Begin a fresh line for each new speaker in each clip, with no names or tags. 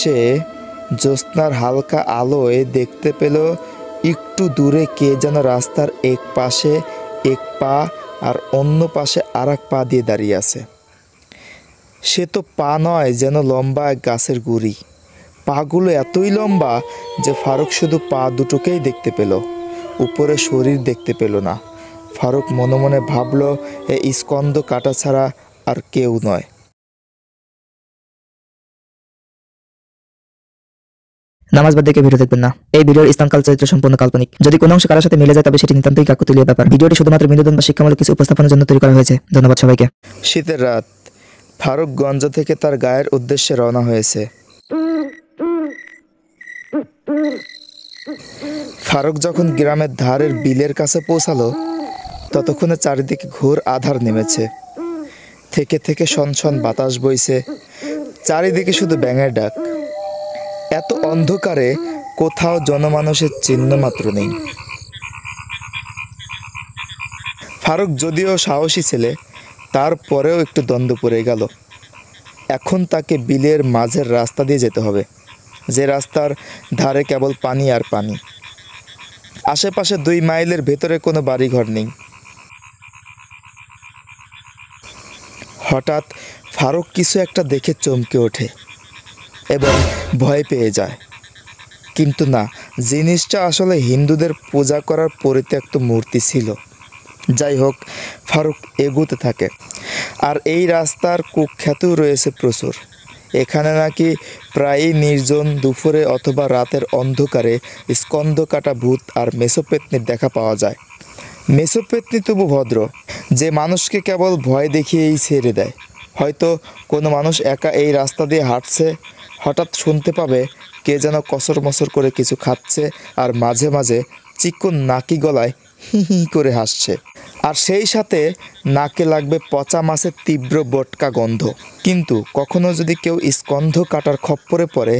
সে জ্যোৎস্নার হালকা আলোয় দেখতে পেল একটু দূরে কে যেন রাস্তার এক পাশে এক পা আর অন্য পাশে আর পা দিয়ে দাঁড়িয়ে আছে সে তো পা নয় যেন লম্বা এক গাছের গুড়ি পাগুলো এতই লম্বা যে ফারুক শুধু পা দুটোকেই দেখতে পেল উপরে শরীর দেখতে পেল না ফারুক মনে মনে ভাবল এ স্কন্দ কাটা ছাড়া আর কেউ নয় নামাজ বাদ দেখে ভিডিও দেখবেন না এই ভিডিওর ইসলাম ইসলামকাল চরিত্র সম্পূর্ণ কাল্পনিক যদি কোনো অংশ কারোর সাথে মিলে যায় তবে সেটি নিতান্তই কাকুতুলিয়া ব্যাপার ভিডিওটি শুধুমাত্র বিনোদন বা শিক্ষামূলক কিছু উপস্থাপনের জন্য তৈরি করা হয়েছে ধন্যবাদ সবাইকে শীতের রাত ফারুকগঞ্জ থেকে তার গায়ের উদ্দেশ্যে রওনা হয়েছে ফারুক যখন গ্রামের ধারের বিলের কাছে পৌঁছালো ততক্ষণে চারিদিকে ঘোর আধার নেমেছে থেকে থেকে সন সন বাতাস বইছে চারিদিকে শুধু ব্যাঙের ডাক এত অন্ধকারে কোথাও জনমানুষের চিহ্ন মাত্র নেই ফারুক যদিও সাহসী ছেলে তারপরেও একটু দ্বন্দ্ব পড়ে গেল এখন তাকে বিলের মাঝের রাস্তা দিয়ে যেতে হবে যে রাস্তার ধারে কেবল পানি আর পানি আশেপাশে দুই মাইলের ভেতরে কোনো বাড়িঘর নেই হঠাৎ ফারুক কিছু একটা দেখে চমকে ওঠে এবং ভয় পেয়ে যায় কিন্তু না জিনিসটা আসলে হিন্দুদের পূজা করার পরিত্যক্ত মূর্তি ছিল যাই হোক ফারুক এগুতে থাকে আর এই রাস্তার কুখ্যাতও রয়েছে প্রচুর এখানে নাকি প্রায়ই নির্জন দুপুরে অথবা রাতের অন্ধকারে কাটা ভূত আর মেসোপেতনির দেখা পাওয়া যায় মেসোপেতনি তবু ভদ্র যে মানুষকে কেবল ভয় দেখিয়েই ছেড়ে দেয় হয়তো কোনো মানুষ একা এই রাস্তা দিয়ে হাঁটছে হঠাৎ শুনতে পাবে কে যেন কসর মসর করে কিছু খাচ্ছে আর মাঝে মাঝে চিকন নাকি গলায় হি হি করে হাসছে আর সেই সাথে নাকে লাগবে পচা মাছের তীব্র বটকা গন্ধ কিন্তু কখনো যদি কেউ স্কন্ধ কাটার খপ্পরে পড়ে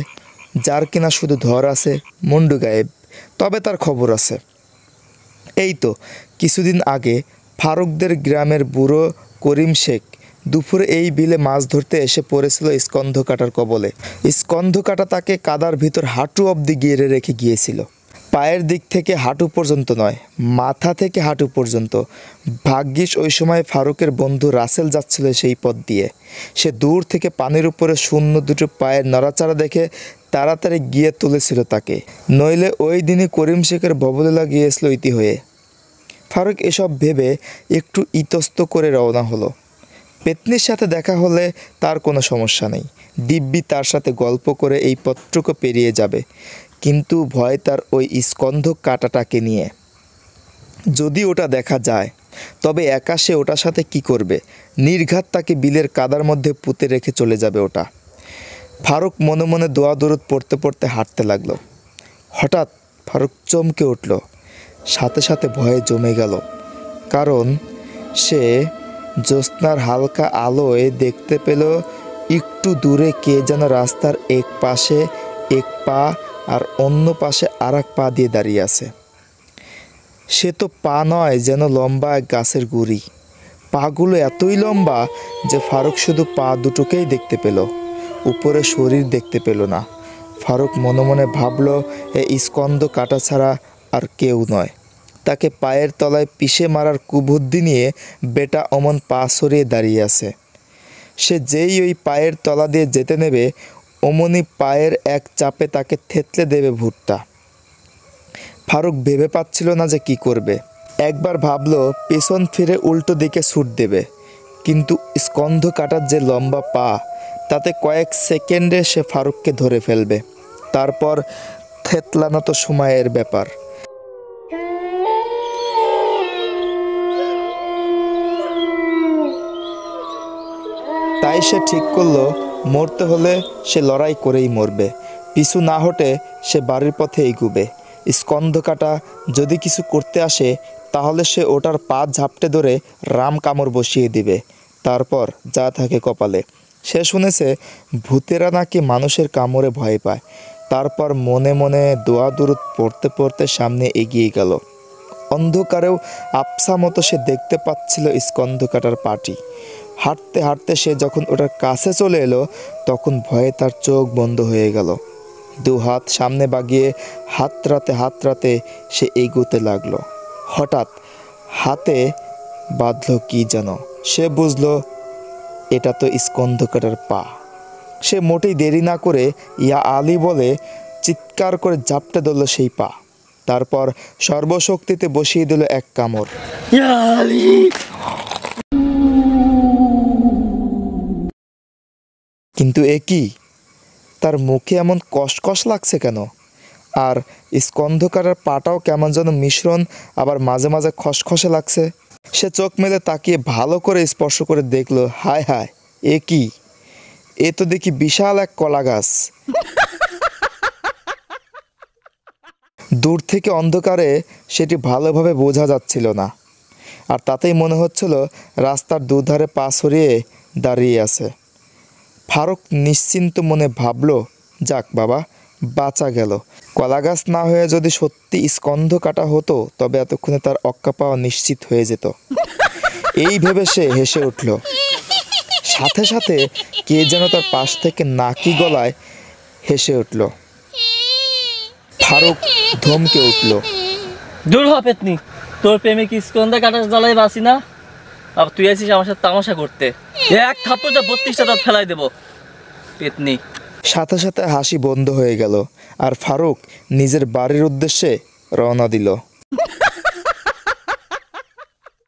যার কিনা শুধু ধর আছে মুন্ডু গায়েব তবে তার খবর আছে এই তো কিছুদিন আগে ফারুকদের গ্রামের বুড়ো করিম শেখ দুপুরে এই বিলে মাছ ধরতে এসে পড়েছিল স্কন্ধ কাটার কবলে স্কন্ধ কাটা তাকে কাদার ভিতর হাঁটু অব্দি গিয়ে রেখে গিয়েছিল পায়ের দিক থেকে হাঁটু পর্যন্ত নয় মাথা থেকে হাঁটু পর্যন্ত ভাগ্যিস ওই সময় ফারুকের বন্ধু রাসেল যাচ্ছিল সেই পথ দিয়ে সে দূর থেকে পানির উপরে শূন্য দুটো পায়ের নড়াচাড়া দেখে তাড়াতাড়ি গিয়ে তুলেছিল তাকে নইলে ওই দিনই করিম শেখের ভবলীলা গিয়েছিল ইতি হয়ে ফারুক এসব ভেবে একটু ইতস্ত করে রওনা হলো পেতনির সাথে দেখা হলে তার কোনো সমস্যা নেই দিব্যি তার সাথে গল্প করে এই পত্রকে পেরিয়ে যাবে কিন্তু ভয় তার ওই স্কন্ধ কাটাটাকে নিয়ে যদি ওটা দেখা যায় তবে একাশে ওটার সাথে কি করবে নির্ঘাত তাকে বিলের কাদার মধ্যে পুঁতে রেখে চলে যাবে ওটা ফারুক মনে মনে দোয়া দরদ পড়তে পড়তে হাঁটতে লাগলো হঠাৎ ফারুক চমকে উঠল সাথে সাথে ভয়ে জমে গেল কারণ সে জ্যোৎস্নার হালকা আলোয় দেখতে পেল একটু দূরে কে যেন রাস্তার এক পাশে এক পা আর অন্য পাশে আর পা দিয়ে দাঁড়িয়ে আছে সে তো পা নয় যেন লম্বা এক গাছের গুড়ি পাগুলো এতই লম্বা যে ফারুক শুধু পা দুটোকেই দেখতে পেল উপরে শরীর দেখতে পেল না ফারুক মনে মনে ভাবল এ স্কন্দ কাটা ছাড়া আর কেউ নয় তাকে পায়ের তলায় পিষে মারার কুবুদ্ধি নিয়ে বেটা অমন পা সরিয়ে দাঁড়িয়ে আছে সে যেই ওই পায়ের তলা দিয়ে যেতে নেবে অমনি পায়ের এক চাপে তাকে থেতলে দেবে ভুট্টা ফারুক ভেবে পাচ্ছিল না যে কি করবে একবার ভাবল পেছন ফিরে উল্টো দিকে ছুট দেবে কিন্তু স্কন্ধ কাটার যে লম্বা পা তাতে কয়েক সেকেন্ডে সে ফারুককে ধরে ফেলবে তারপর থেতলানো তো সময়ের ব্যাপার সে ঠিক করলো মরতে হলে সে লড়াই করেই মরবে পিছু না হটে সে বাড়ির পথে এগুবে স্কন্ধকাটা যদি কিছু করতে আসে তাহলে সে ওটার পা ঝাপটে ধরে রাম কামড় বসিয়ে দিবে তারপর যা থাকে কপালে সে শুনেছে ভূতেরা নাকি মানুষের কামড়ে ভয় পায় তারপর মনে মনে দোয়া দূরত পড়তে পড়তে সামনে এগিয়ে গেল অন্ধকারেও আপসা মতো সে দেখতে পাচ্ছিল কাটার পাটি হাঁটতে হাঁটতে সে যখন ওটার কাছে চলে এলো তখন ভয়ে তার চোখ বন্ধ হয়ে গেল দু হাত সামনে বাগিয়ে হাতরাতে হাতরাতে সে এগোতে লাগলো হঠাৎ হাতে বাঁধল কি যেন সে বুঝলো এটা তো স্কন্ধকাটার পা সে মোটেই দেরি না করে ইয়া আলী বলে চিৎকার করে জাপটে দিল সেই পা তারপর সর্বশক্তিতে বসিয়ে দিল এক কামড় কিন্তু এ কি তার মুখে এমন কষকস লাগছে কেন আর স্কন্ধকারের পাটাও কেমন যেন মিশ্রণ আবার মাঝে মাঝে খসখসে লাগছে সে চোখ মেলে তাকিয়ে ভালো করে স্পর্শ করে দেখল হায় হায় এ কি এ তো দেখি বিশাল এক কলা গাছ দূর থেকে অন্ধকারে সেটি ভালোভাবে বোঝা যাচ্ছিল না আর তাতেই মনে হচ্ছিল রাস্তার দুধারে পা সরিয়ে দাঁড়িয়ে আছে ফারুক নিশ্চিন্ত মনে ভাবল যাক বাবা বাঁচা গেল কলা গাছ না হয়ে যদি সত্যি স্কন্ধ কাটা হতো তবে এতক্ষণে তার অক্কা পাওয়া নিশ্চিত হয়ে যেত এই ভেবে সে হেসে উঠল সাথে সাথে কে যেন তার পাশ থেকে নাকি গলায় হেসে উঠল ফারুক ধমকে উঠল দূর হবে তোর প্রেমে কি স্কন্ধা কাটার জ্বালায় বাসি না আর তুই আছিস আমার সাথে তামাশা করতে এক থাপ্পড়টা বত্রিশটা দাঁত ফেলাই দেবো পেতনি সাথে সাথে হাসি বন্ধ হয়ে গেল আর ফারুক নিজের বাড়ির উদ্দেশ্যে রওনা দিল